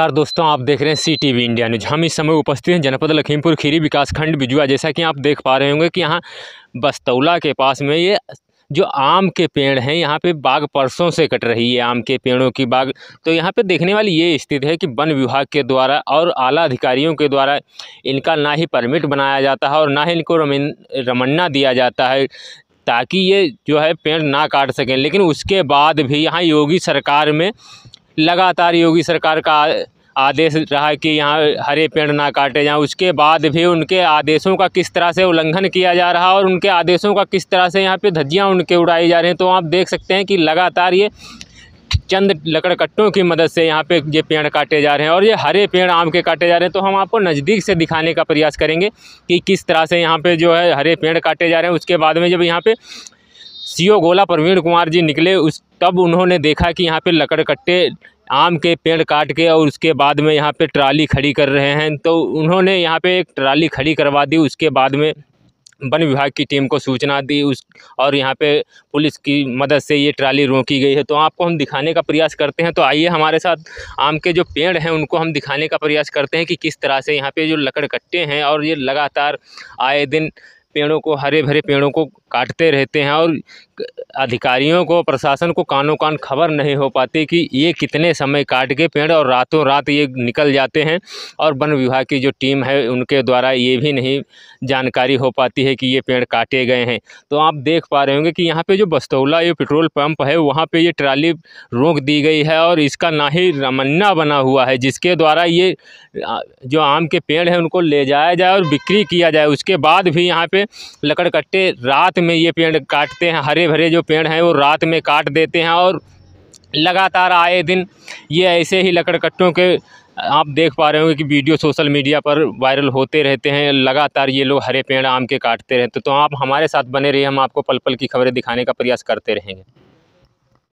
नमस्कार दोस्तों आप देख रहे हैं सी वी इंडिया न्यूज हम इस समय उपस्थित हैं जनपद लखीमपुर खीरी विकासखंड बिजुआ जैसा कि आप देख पा रहे होंगे कि यहाँ बस्तौला के पास में ये जो आम के पेड़ हैं यहाँ पे बाग परसों से कट रही है आम के पेड़ों की बाग तो यहाँ पे देखने वाली ये स्थिति है कि वन विभाग के द्वारा और आला अधिकारियों के द्वारा इनका ना ही परमिट बनाया जाता है और ना ही इनको रमिन रमन्ना दिया जाता है ताकि ये जो है पेड़ ना काट सकें लेकिन उसके बाद भी यहाँ योगी सरकार में लगातार योगी सरकार का आदेश रहा कि यहाँ हरे पेड़ ना काटे जाएं उसके बाद भी उनके आदेशों का किस तरह से उल्लंघन किया जा रहा और उनके आदेशों का किस तरह से यहाँ पे धज्जियाँ उनके उड़ाई जा रही हैं तो आप देख सकते हैं कि लगातार ये चंद लकड़कट्टों की मदद से यहाँ पे ये पेड़ काटे जा रहे हैं और ये हरे पेड़ आम के काटे जा रहे हैं तो हम आपको नज़दीक से दिखाने का प्रयास करेंगे कि किस तरह से यहाँ पे जो है हरे पेड़ काटे जा रहे हैं उसके बाद में जब यहाँ पे सीओ गोला प्रवीण कुमार जी निकले उस तब उन्होंने देखा कि यहाँ पे लकड़कट्टे आम के पेड़ काट के और उसके बाद में यहाँ पे ट्राली खड़ी कर रहे हैं तो उन्होंने यहाँ पे एक ट्राली खड़ी करवा दी उसके बाद में वन विभाग की टीम को सूचना दी उस और यहाँ पे पुलिस की मदद से ये ट्राली रोकी गई है तो आपको हम दिखाने का प्रयास करते हैं तो आइए हमारे साथ आम के जो पेड़ हैं उनको हम दिखाने का प्रयास करते हैं कि किस तरह से यहाँ पे जो लकड़कट्टे हैं और ये लगातार आए दिन पेड़ों को हरे भरे पेड़ों को काटते रहते हैं और अधिकारियों को प्रशासन को कानों कान खबर नहीं हो पाती कि ये कितने समय काट के पेड़ और रातों रात ये निकल जाते हैं और वन विभाग की जो टीम है उनके द्वारा ये भी नहीं जानकारी हो पाती है कि ये पेड़ काटे गए हैं तो आप देख पा रहे होंगे कि यहाँ पे जो बस्तौला ये पेट्रोल पंप है वहाँ पर ये ट्राली रोक दी गई है और इसका ना ही रमन्ना बना हुआ है जिसके द्वारा ये जो आम के पेड़ हैं उनको ले जाया जाए और बिक्री किया जाए उसके बाद भी यहाँ पर में लकड़ कट्टे रात में ये पेड़ काटते हैं हरे भरे जो पेड़ हैं वो रात में काट देते हैं और लगातार आए दिन ये ऐसे ही लकड़कट्टों के आप देख पा रहे होंगे कि वीडियो सोशल मीडिया पर वायरल होते रहते हैं लगातार ये लोग हरे पेड़ आम के काटते रहते तो आप हमारे साथ बने रहिए हम आपको पल पल की खबरें दिखाने का प्रयास करते रहेंगे